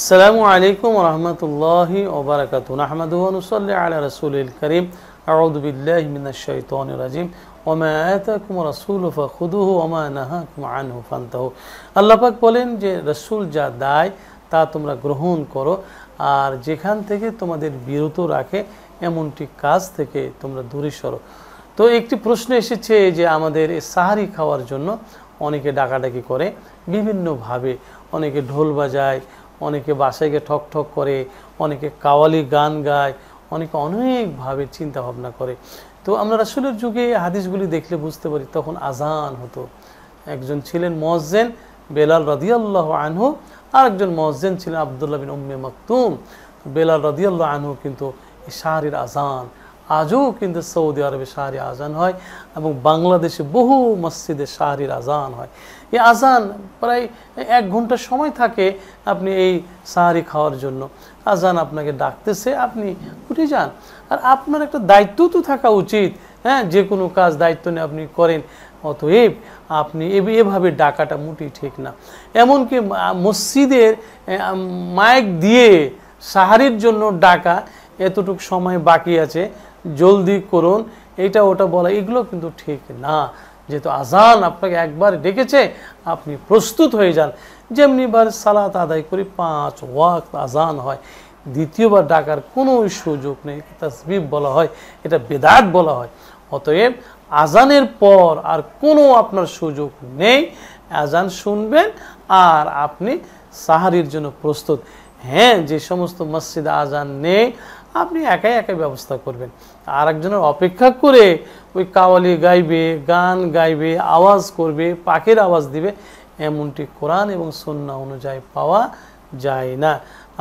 السلام عليكم ورحمة الله وبركاته نحمده ونصلي على رسول الكريم أعوذ بالله من الشيطان الرجيم ওমা আতাকুম রাসূল ফাখুদুহু ওমা নাহাকুম আনহু ফান্তাহু আল্লাহ পাক বলেন যে রাসূল যা দেয় তা তোমরা গ্রহণ করো আর যেখান থেকে তোমাদের বিরত রাখে এমনটি কাজ থেকে তোমরা দূরে সরো তো একটি প্রশ্ন এসেছে যে আমাদের সাহারি খাওয়ার জন্য অনেকে ডাকাডাকি করে বিভিন্নভাবে অনেকে ঢোল বাজায় অনেকে বাসায় গিয়ে ঠক ঠক করে অনেকে কাওয়ালি গান গায় অনেকে অনেকভাবে চিন্তা ভাবনা করে তো আমরা রাসুলের যুগে হাদিসগুলি দেখলে বুঝতে পারি তখন আজান হতো একজন ছিলেন মজেন বেলাল রদিয়াল্লাহ আনহু আর একজন মজেন ছিলেন আবদুল্লাহ বিন উম্মে মাকতুম বেলাল রদিয়াল্লাহ আনহু কিন্তু শাহরির আজান আজও কিন্তু সৌদি আরবে শাহরি আজান হয় এবং বাংলাদেশে বহু মসজিদে শাহরির আজান হয় এই আজান প্রায় এক ঘন্টা সময় থাকে আপনি এই সাহারি খাওয়ার জন্য আজান আপনাকে ডাকতেছে আপনি উঠে যান আর আপনার একটা দায়িত্ব তো থাকা উচিত হ্যাঁ যে কোনো কাজ দায়িত্ব নিয়ে আপনি করেন অতএব আপনি এভাবে ডাকাটা মোটেই ঠিক না এমনকি মসজিদের মাইক দিয়ে সাহারির জন্য ডাকা এতটুক সময় বাকি আছে জলদি করুন এটা ওটা বলা এগুলো কিন্তু ঠিক না যেহেতু আজান আপনাকে একবার ডেকেছে আপনি প্রস্তুত হয়ে যান যেমনিবার সালাত আদায় করি পাঁচ ওয়াক আজান হয় দ্বিতীয়বার ডাকার কোনো সুযোগ নেই তাসবিব বলা হয় এটা বেদাত বলা হয় অতএব আজানের পর আর কোনো আপনার সুযোগ নেই আজান শুনবেন আর আপনি সাহারির জন্য প্রস্তুত হ্যাঁ যে সমস্ত মসজিদ আজান নেই আপনি একাই একাই ব্যবস্থা করবেন আর একজনের অপেক্ষা করে ওই কাওয়ালি গাইবে গান গাইবে আওয়াজ করবে পাখির আওয়াজ দিবে এমনটি কোরআন এবং সন্না অনুযায়ী পাওয়া যায় না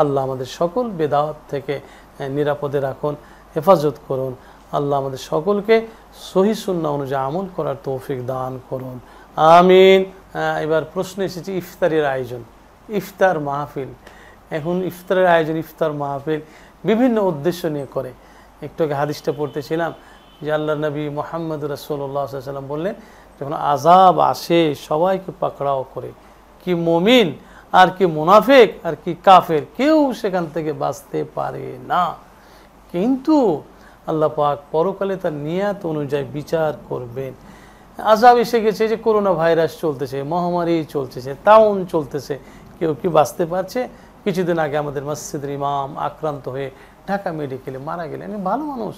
আল্লাহ আমাদের সকল বেদাওয়াত থেকে নিরাপদে রাখুন হেফাজত করুন আল্লাহ আমাদের সকলকে সহি সুন্না অনুযায়ী আমল করার তৌফিক দান করুন আমিন এবার প্রশ্ন এসেছে ইফতারের আয়োজন ইফতার মাহফিল এখন ইফতারের আয়োজন ইফতার মাহফিল বিভিন্ন উদ্দেশ্য নিয়ে করে একটু আগে হাদিসটা পড়তেছিলাম যে আল্লাহ নবী মোহাম্মদ রসোল্লা সাল্লাম বললেন যখন আজাব আসে সবাইকে পাকড়াও করে কি মমিন আর কি মুনাফেক আর কি কাফের কেউ সেখান থেকে বাঁচতে পারে না কিন্তু আল্লাহ পাক পরকালে তার নিয়াত অনুযায়ী বিচার করবেন আজাব এসে গেছে যে করোনা ভাইরাস চলতেছে মহামারী চলতেছে তাউন চলতেছে কেউ কি বাঁচতে পারছে কিছুদিন আগে আমাদের মসজিদের ইমাম আক্রান্ত হয়ে ঢাকা মেডিকেলে মারা গেলেন ভালো মানুষ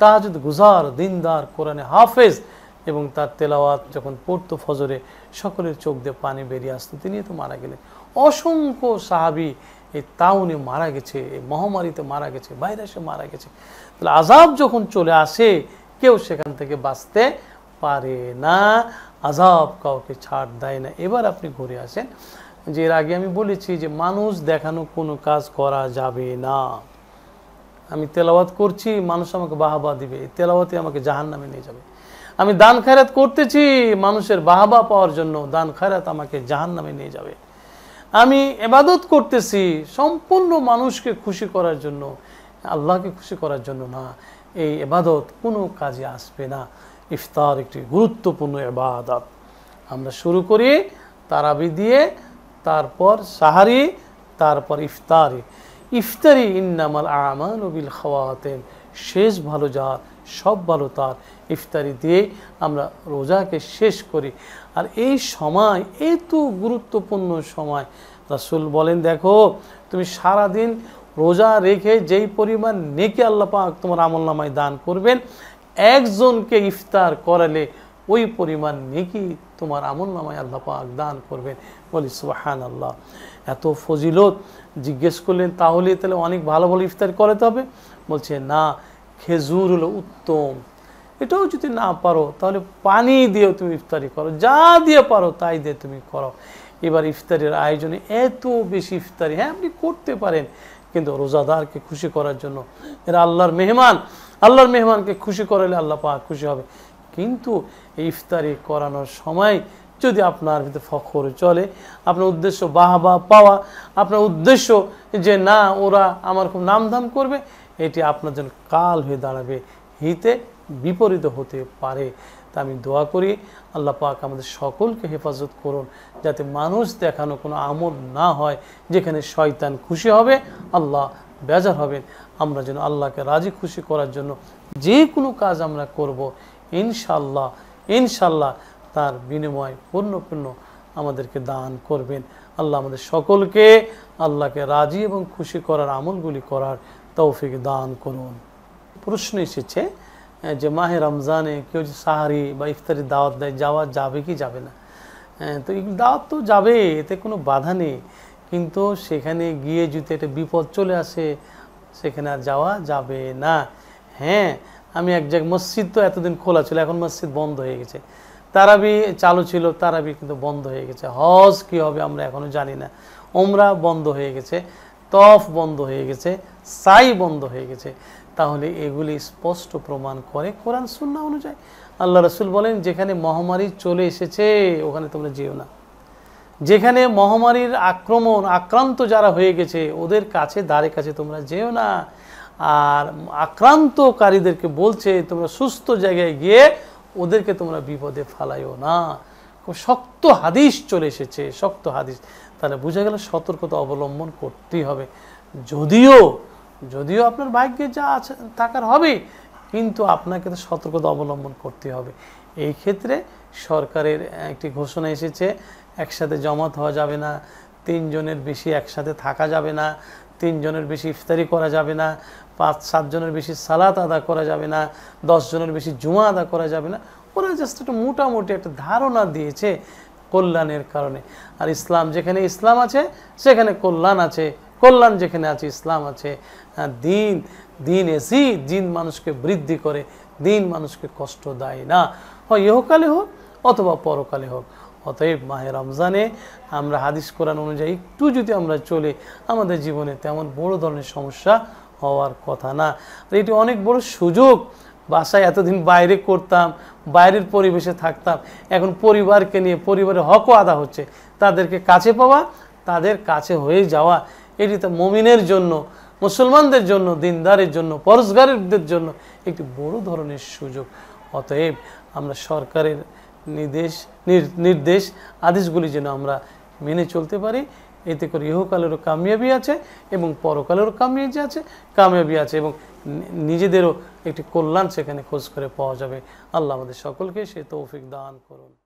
তাহাজুদ গুজার দিনদার কোরআনে হাফেজ এবং তার তেলাওয়াত যখন পড়তো ফজরে সকলের চোখ দিয়ে পানি বেরিয়ে আসতো তিনি তো মারা গেলেন অসংখ্য সাহাবি এই তাউনে মারা গেছে এই মহামারীতে মারা গেছে ভাইরাসে মারা গেছে তাহলে আজাব যখন চলে আসে কেউ সেখান থেকে বাঁচতে পারে না আজাব কাউকে ছাড় দেয় না এবার আপনি ঘুরে আসেন যে এর আগে আমি বলেছি যে মানুষ দেখানো কোনো কাজ করা যাবে না আমি তেলাওয়াত করছি মানুষ আমাকে বাহাবা দিবে তেলাওয়াতে আমাকে জাহান নামে নিয়ে যাবে আমি দান খায়রাত করতেছি মানুষের বাহাবা পাওয়ার জন্য দান খায়রাত আমাকে জাহান নামে নিয়ে যাবে আমি এবাদত করতেছি সম্পূর্ণ মানুষকে খুশি করার জন্য আল্লাহকে খুশি করার জন্য না এই এবাদত কোনো কাজে আসবে না ইফতার একটি গুরুত্বপূর্ণ এবাদত আমরা শুরু করি তারাবি দিয়ে তারপর সাহারি তারপর ইফতারি ইফতারি ইন্নামাল আমান বিল খাওয়াতেন শেষ ভালো যার সব ভালো তার ইফতারি দিয়ে আমরা রোজাকে শেষ করি আর এই সময় এত গুরুত্বপূর্ণ সময় রাসুল বলেন দেখো তুমি সারা দিন রোজা রেখে যেই পরিমাণ নেকি আল্লাহ পাক তোমার আমলনামায় দান করবেন একজনকে ইফতার করালে ওই পরিমাণ নেকি তোমার আমল নামায় আল্লাহ পাক দান করবেন বলি সুবাহান আল্লাহ এত ফজিলত জিজ্ঞেস করলেন তাহলে তাহলে অনেক ভালো ভালো ইফতার করাতে হবে বলছে না খেজুর হলো উত্তম এটাও যদি না পারো তাহলে পানি দিয়েও তুমি ইফতারি করো যা দিয়ে পারো তাই দিয়ে তুমি করো এবার ইফতারের আয়োজনে এত বেশি ইফতারি হ্যাঁ আপনি করতে পারেন কিন্তু রোজাদারকে খুশি করার জন্য এরা আল্লাহর মেহমান আল্লাহর মেহমানকে খুশি করালে আল্লাহ পাক খুশি হবে কিন্তু ইফতারি করানোর সময় যদি আপনার ভিতরে ফখর চলে আপনার উদ্দেশ্য বাহাবা পাওয়া আপনার উদ্দেশ্য যে না ওরা আমার খুব নামধাম করবে এটি আপনার জন্য কাল হয়ে দাঁড়াবে হিতে বিপরীত হতে পারে তা আমি দোয়া করি আল্লাহ পাক আমাদের সকলকে হেফাজত করুন যাতে মানুষ দেখানো কোনো আমল না হয় যেখানে শয়তান খুশি হবে আল্লাহ বেজার হবেন আমরা যেন আল্লাহকে রাজি খুশি করার জন্য যে কোনো কাজ আমরা করব। ইনশাল্লাহ ইনশাল্লাহ তার বিনিময় পূর্ণ পূর্ণ আমাদেরকে দান করবেন আল্লাহ আমাদের সকলকে আল্লাহকে রাজি এবং খুশি করার আমলগুলি করার তৌফিক দান করুন প্রশ্ন এসেছে যে মাহে রমজানে কেউ যে সাহারি বা ইফতারি দাওয়াত দেয় যাওয়া যাবে কি যাবে না তো দাওয়াত তো যাবে এতে কোনো বাধা নেই কিন্তু সেখানে গিয়ে যদি একটা বিপদ চলে আসে সেখানে আর যাওয়া যাবে না হ্যাঁ আমি এক জায়গায় মসজিদ তো এতদিন খোলা ছিল এখন মসজিদ বন্ধ হয়ে গেছে তারাবি চালু ছিল তারাবি কিন্তু বন্ধ হয়ে গেছে হজ কি হবে আমরা এখনও জানি না ওমরা বন্ধ হয়ে গেছে তফ বন্ধ হয়ে গেছে সাই বন্ধ হয়ে গেছে তাহলে এগুলি স্পষ্ট প্রমাণ করে কোরআন সুন্না অনুযায়ী আল্লাহ রসুল বলেন যেখানে মহামারী চলে এসেছে ওখানে তোমরা যেও না যেখানে মহামারীর আক্রমণ আক্রান্ত যারা হয়ে গেছে ওদের কাছে দ্বারে কাছে তোমরা যেও না আর আক্রান্তকারীদেরকে বলছে তোমরা সুস্থ জায়গায় গিয়ে ওদেরকে তোমরা বিপদে ফালাইও না শক্ত হাদিস চলে এসেছে শক্ত হাদিস তাহলে বোঝা গেল সতর্কতা অবলম্বন করতেই হবে যদিও যদিও আপনার ভাগ্যে যা আছে থাকার হবে কিন্তু আপনাকে তো সতর্কতা অবলম্বন করতে হবে এই ক্ষেত্রে সরকারের একটি ঘোষণা এসেছে একসাথে জমাত হওয়া যাবে না তিনজনের বেশি একসাথে থাকা যাবে না তিনজনের বেশি ইফতারি করা যাবে না পাঁচ সাতজনের বেশি সালাত আদা করা যাবে না দশজনের বেশি জুমা আদা করা যাবে না ওরা জাস্ট একটা মোটামুটি একটা ধারণা দিয়েছে কল্যাণের কারণে আর ইসলাম যেখানে ইসলাম আছে সেখানে কল্যাণ আছে কল্যাণ যেখানে আছে ইসলাম আছে দিন দিন এসি দিন মানুষকে বৃদ্ধি করে দিন মানুষকে কষ্ট দেয় না হয় ইহকালে হোক অথবা পরকালে হোক অতএব মাহে রমজানে আমরা হাদিস কোরআন অনুযায়ী একটু যদি আমরা চলে আমাদের জীবনে তেমন বড় ধরনের সমস্যা হওয়ার কথা না এটি অনেক বড় সুযোগ বাসায় এতদিন বাইরে করতাম বাইরের পরিবেশে থাকতাম এখন পরিবারকে নিয়ে পরিবারের হকও আদা হচ্ছে তাদেরকে কাছে পাওয়া তাদের কাছে হয়ে যাওয়া এটি তো মমিনের জন্য মুসলমানদের জন্য দিনদারের জন্য পরস্কারদের জন্য একটি বড় ধরনের সুযোগ অতএব আমরা সরকারের নির্দেশ নির্দেশ আদেশগুলি যেন আমরা মেনে চলতে পারি এতে করে ইহকালেরও কামিয়াবি আছে এবং পরকালেরও কামিয়াবি আছে কামিয়াবি আছে এবং নিজেদেরও একটি কল্যাণ সেখানে খোঁজ করে পাওয়া যাবে আল্লাহ আমাদের সকলকে সে তৌফিক দান করুন